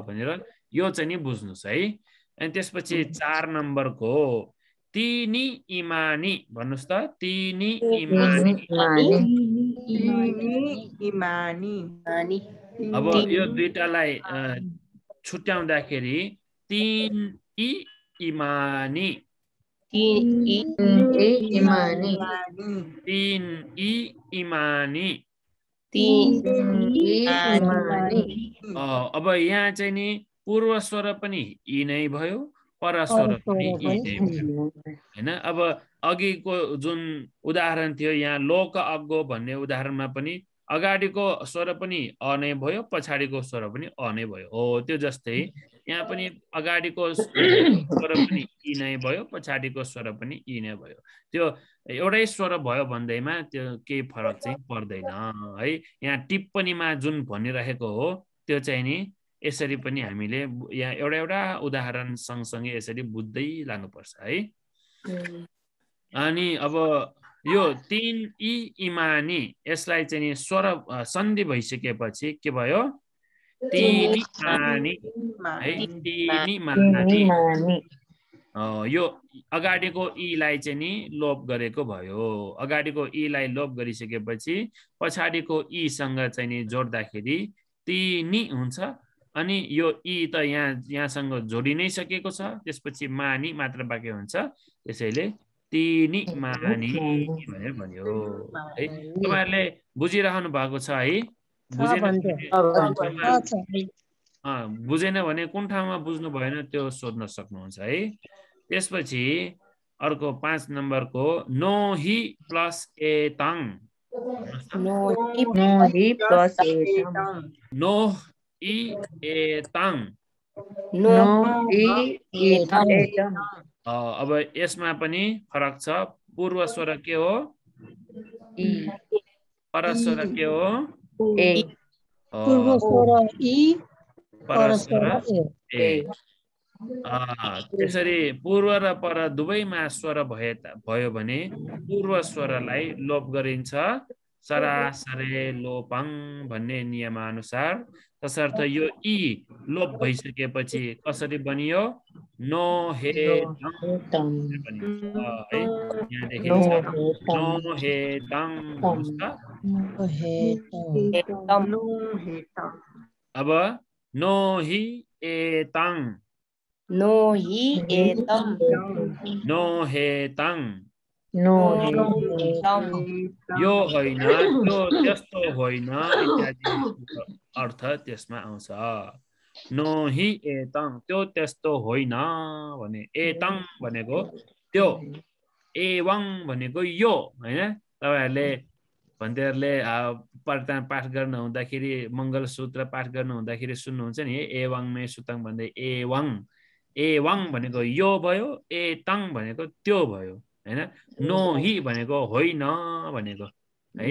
भनेर यो चाहिँ नि बुझ्नुहोस् है अनि त्यसपछि चार नम्बरको तिनी इमानी भन्नुहोस् त तिनी इमानी अब यो दुइटालाई छुट्याउँदाखेरि तिन इमानी In e, i imani. Tin i oh, अब यहाँ चाहिँ नि पूर्व स्वर पनि यी नै भयो पर स्वर पनि यी नै भयो होइन अब अघिको जुन उदाहरण थियो यहाँ लोक अग्गो भन्ने उदाहरणमा पनि अगाडिको स्वर पनि अ नै भयो पछाडिको स्वर पनि अ नै भयो हो त्यो जस्तै यहाँ पनि अगाडिको स्वर पनि इ नै भयो पछाडिको स्वर पनि इ नै भयो त्यो एउटै स्वर भयो भन्दैमा त्यो केही फरक चाहिँ पर्दैन है यहाँ टिप्पणीमा जुन भनिरहेको हो त्यो चाहिँ नि यसरी पनि हामीले यहाँ एउटा एउटा उदाहरण सँगसँगै यसरी बुझ्दै लानुपर्छ है अनि अब यो तिन इ इमानी यसलाई चाहिँ स्वर सन्धि भइसकेपछि के भयो यो अगाडिको इलाई चाहिँ नि लोप गरेको भयो अगाडिको इलाई लोप गरिसकेपछि पछाडिको इसँग चाहिँ नि जोड्दाखेरि तिनी हुन्छ अनि यो इ त यहाँ यहाँसँग जोडि नै सकेको छ त्यसपछि मानी मात्र बाँकी हुन्छ त्यसैले तिनी मानि भनेर भन्यो है तपाईँहरूले बुझिरहनु भएको छ है बुझेन भने कुन ठाउँमा बुझ्नु भएन त्यो सोध्न सक्नुहुन्छ है त्यसपछि अर्को पाँच नम्बरको नो हि प्लस ए तङ नो इ ए तङ अब यसमा पनि फरक छ पूर्व स्वर के हो पर स्वर के हो त्यसरी पूर्व र पर दुवैमा स्वर भए भयो भने पूर्व स्वरलाई लोप गरिन्छ सरासरे लोपङ भन्ने नियमानुसार तसर्थ यो ई लोप भइसकेपछि कसरी बनियो नो हे है यहाँ देखिन्छ नो हे अब नो हि ए तङ नो हि ए तङ नो हे तङ यो होइन त्यो त्यस्तो होइन इत्यादि अर्थ त्यसमा आउँछ नो हि एतङ त्यो त्यस्तो होइन भने एतङ भनेको त्यो एवङ भनेको यो होइन तपाईँहरूले भन्दैहरूले पढ्दा पाठ गर्नु हुँदाखेरि मङ्गलसूत्र पाठ गर्नु हुँदाखेरि सुन्नुहुन्छ नि एवङ मे सुतङ भन्दै एवङ एवङ भनेको यो भयो एतङ भनेको त्यो भयो होइन नो हि भनेको होइन भनेको है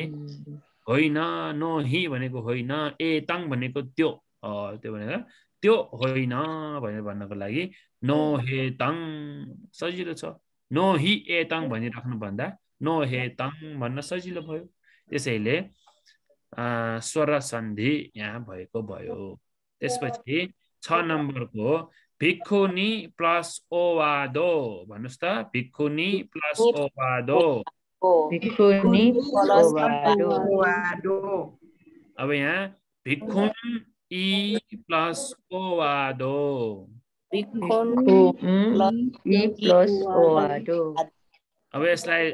होइन नो हि भनेको होइन ए तङ भनेको त्यो त्यो भनेको त्यो होइन भनेर भन्नको लागि नो हे तङ सजिलो छ नो हि ए तङ भनिराख्नुभन्दा नो हे तङ भन्न सजिलो भयो त्यसैले स्वर सन्धि यहाँ भएको भयो त्यसपछि छ नम्बरको भिक्खुनी प्लस ओवादो भन्नुहोस् त भिक्खुनी प्लस ओवादो अब यहाँ प्लस ओवादो अब यसलाई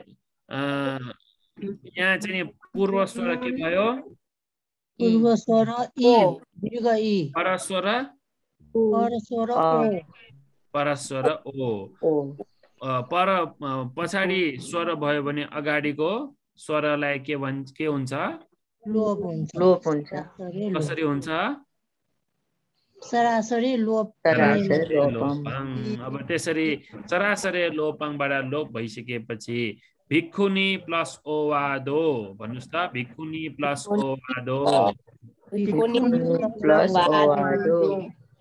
यहाँ चाहिँ पूर्व स्वर के भयो स्वर स्वर Ah. पर स्वर ओ पर स्वर ओ पर पछाडि स्वर भयो भने अगाडिको स्वरलाई के भन्छ के हुन्छ लोप हुन्छ लोप हुन्छ कसरी हुन्छ सरासरी लोप अब त्यसरी सरासरी लोपाङबाट लोप भइसकेपछि भिक्खुनी प्लस ओवादो भन्नुहोस् त भिक्खुनी प्लस ओवादो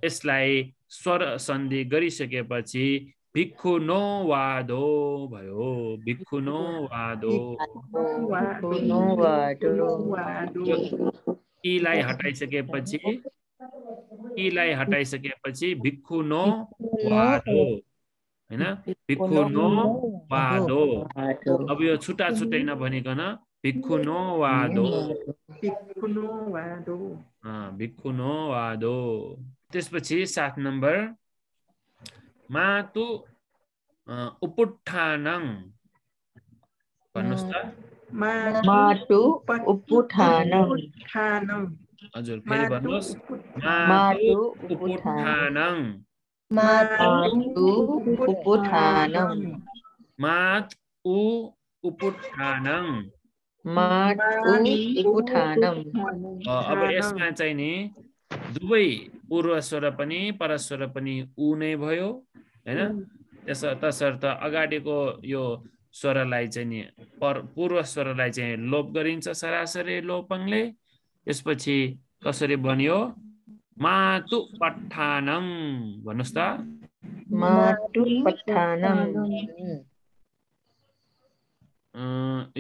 यसलाई स्वर सन्धि गरिसकेपछि भिक्खु नो वादो भयो भिक्खु नो वादो इलाई हटाइसकेपछि इलाई हटाइसकेपछि भिक्खु नो वादो होइन भिक्खु नो वादो अब यो छुट्टा छुट्टै नभनिकन भिक्खु नो वादो भिक्खु नो वादो भिक्खु नो वादो त्यसपछि सात नम्बर मातु उपुठानङ भन्नुहोस् त माटु उपुठानङ हजुर फेरि भन्नुहोस् मातु उपुठानङ मातु उपुठानङ मात उ उपुठानङ माट उ अब यसमा चाहिँ नि दुवै पूर्व स्वर पनि परस्वर पनि ऊ नै भयो होइन त्यस तसर्थ अगाडिको यो स्वरलाई चाहिँ नि पर पूर्व स्वरलाई चाहिँ लोप गरिन्छ सरासरी लोपङले त्यसपछि कसरी बन्यो मातु पठानम भन्नुहोस् त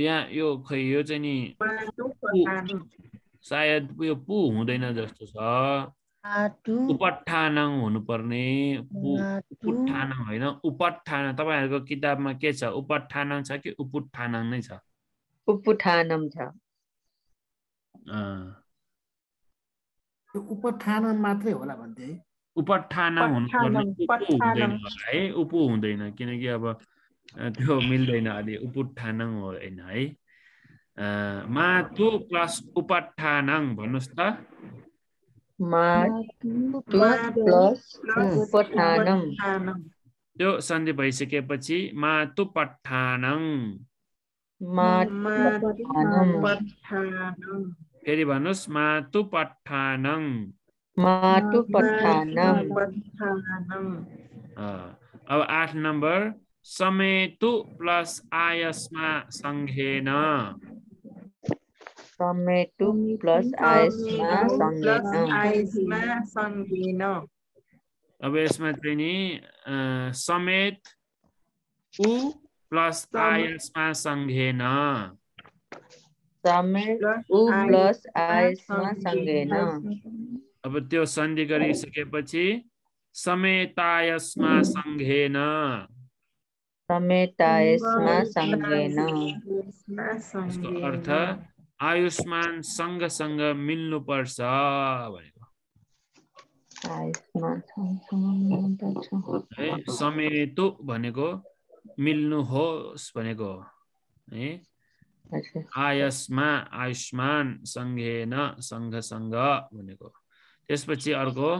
यहाँ यो खै यो चाहिँ नि सायद यो पु हुँदैन जस्तो छ उपठानङ हुनुपर्ने उपठानङ होइन उपठान तपाईँहरूको किताबमा के छ उपठानङ छ कि उपठानङ नै छ उपठानम छ उपठान मात्रै होला भन्थे उपठान है उपु हुँदैन किनकि अब त्यो मिल्दैन अलि उपुठान होइन है मातु प्लस उपठान भन्नुहोस् त त्यो सन्धि भइसकेपछि मातु पठानङ फेरि भन्नुहोस् मातु पठानङ मातु अब आठ नम्बर समेतु प्लस आयसमा सङ्घेन टमेटो प्लस आइसमा सङ्गिन अब यसमा चाहिँ नि समेत उ प्लस आयसमा सङ्घेन समेत उ प्लस आयसमा सङ्घेन अब त्यो सन्धि गरिसकेपछि समेतायसमा सङ्घेन समेतायसमा सङ्घेन अर्थ आयुष्मान सँगसँग पर्छ भनेको है समेतो भनेको मिल्नु होस् भनेको है आयसमा आयुष्मान सङ्घेन सङ्घसँग भनेको त्यसपछि अर्को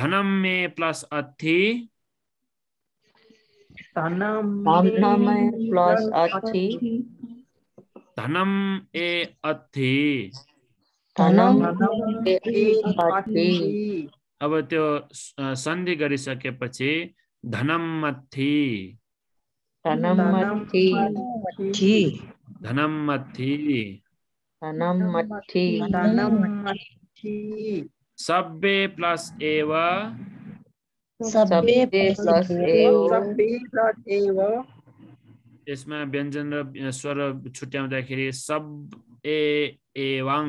धनमे प्लस अथि धनमे प्लस अथि धनम ए अथि धनम अब त्यो सन्धि गरिसकेपछि धनमथि धनमथि धनम धनमथि सब्बे प्लस एव प्लस एव प्लस एव यसमा व्यञ्जन र स्वर छुट्याउँदाखेरि सब ए वाङ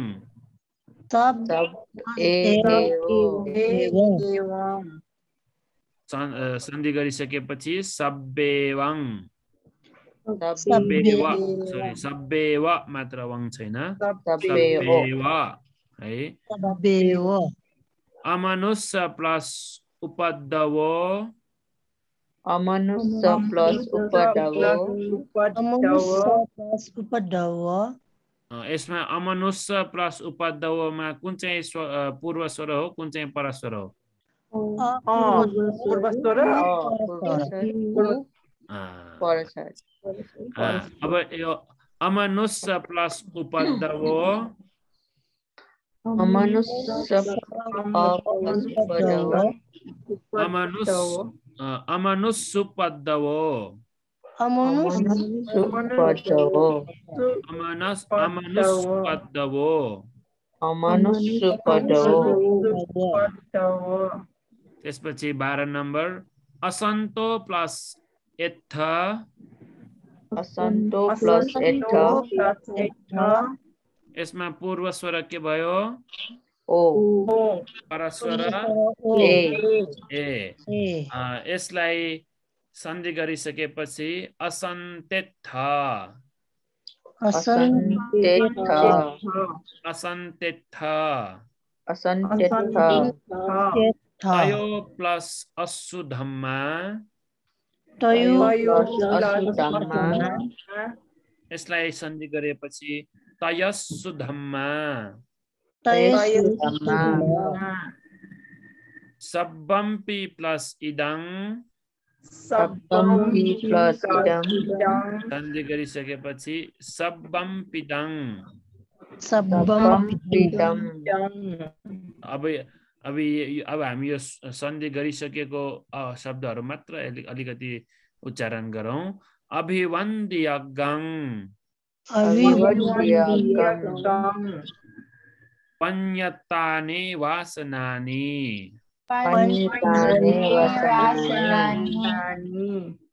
सन्धि गरिसकेपछि वाङ सरी व मात्र वाङ छैन है अमनुष प्लस उपद्रव Amanusa plus upadawa. Amanusa plus upadawa. Ah, Esma amanusa plus upadawa ma kunce ah, purva swara ho kunce para swara ah, ho. Purva swara. Para swara. Aba yo amanusa plus upadawa. Amanusa plus upadawa. Amanusa अमनुसुपद्दवो अमनुसुपद्दवो त्यसपछि बाह्र नम्बर असन्तो प्लस एथ असन्तो प्लस एथ यसमा पूर्व स्वर के भयो ओ परस्वर ए यसलाई सन्धि गरिसकेपछि असन्तेत असन्तेत तयो प्लस अशुधम्मा धम्मा यसलाई सन्धि गरेपछि तयसुधम्मा Sabbampi plus idang. plus idang. गरिसकेपछि अब अब अब हामी यो सन्धि गरिसकेको शब्दहरू मात्र अलिकति उच्चारण गरौँ अभिवन्द्यगाङ Panyatane wasanani. Panyatane wasanani.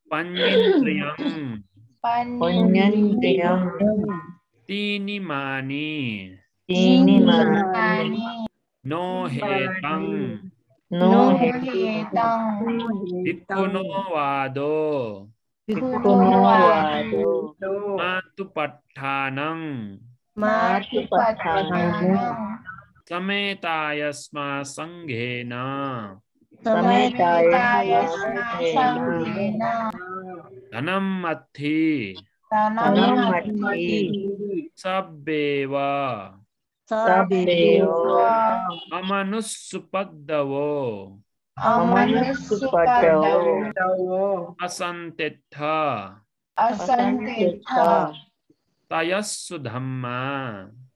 Panyatriyam. Panyatriyam. Tini mani. Tini mani. No hetang. No hetang. Ikuno wado. Ikuno wado. Matupatanang. Matupatanang. समेतायस्मा संघेन धनम मत्थि सब्बेव अमनुस्सुपद्दवो असंतिथ तयस्सु धम्मा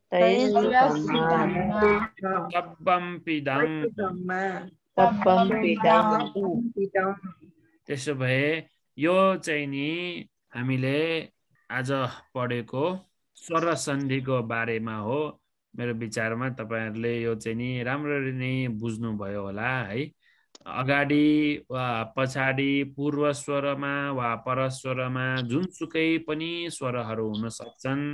त्यसो भए यो चाहिँ नि हामीले आज पढेको स्वर सन्धिको बारेमा हो मेरो विचारमा तपाईँहरूले यो चाहिँ नि राम्ररी नै बुझ्नुभयो होला है अगाडि वा पछाडि पूर्व स्वरमा वा परस्वरमा जुनसुकै पनि स्वरहरू हुन सक्छन्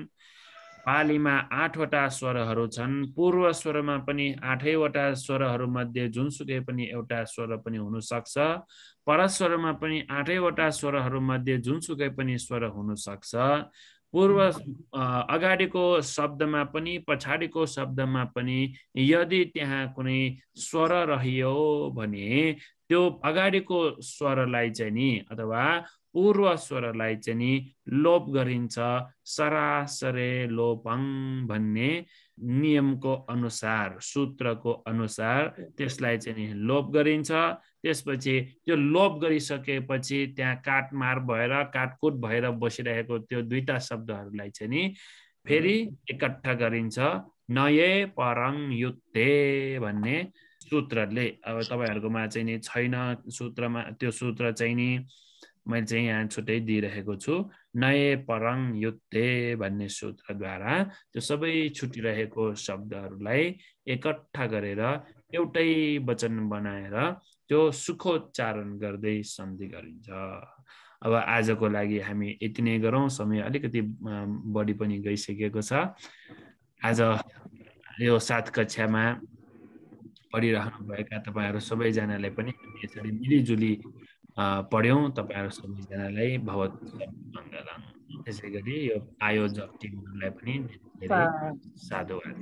पालीमा आठवटा स्वरहरू छन् पूर्व स्वरमा पनि आठैवटा स्वरहरूमध्ये जुनसुकै पनि एउटा स्वर पनि हुनसक्छ परस्वरमा पनि आठैवटा स्वरहरूमध्ये जुनसुकै पनि स्वर हुनसक्छ पूर्व अगाडिको शब्दमा पनि पछाडिको शब्दमा पनि यदि त्यहाँ कुनै स्वर रहियो भने त्यो अगाडिको स्वरलाई चाहिँ नि अथवा पूर्व स्वरलाई चाहिँ नि लोप गरिन्छ सरासरे लोपङ भन्ने नियमको अनुसार सूत्रको अनुसार त्यसलाई चाहिँ नि लोप गरिन्छ त्यसपछि त्यो लोप गरिसकेपछि त्यहाँ काटमार भएर काटकुट भएर बसिरहेको त्यो दुईटा शब्दहरूलाई चाहिँ नि फेरि एकट्ठा गरिन्छ नये परङ युद्धे भन्ने सूत्रले अब तपाईँहरूकोमा चाहिँ नि छैन सूत्रमा त्यो सूत्र चाहिँ नि मैले चाहिँ यहाँ छुट्टै दिइरहेको छु नए परङ युद्धे भन्ने सूत्रद्वारा त्यो सबै छुटिरहेको शब्दहरूलाई एकट्ठा गरेर एउटै वचन बनाएर त्यो सुखोच्चारण गर्दै सन्धि गरिन्छ अब आजको लागि हामी यति नै गरौँ समय अलिकति बढी पनि गइसकेको छ आज यो सात कक्षामा पढिरहनुभएका तपाईँहरू सबैजनालाई पनि हामी यसरी मिलिजुली पढ्यौँ तपाईँहरू सबैजनालाई भगवत मङ्गलम त्यसै गरी यो आयोजक टिमहरूलाई पनि साधुवाद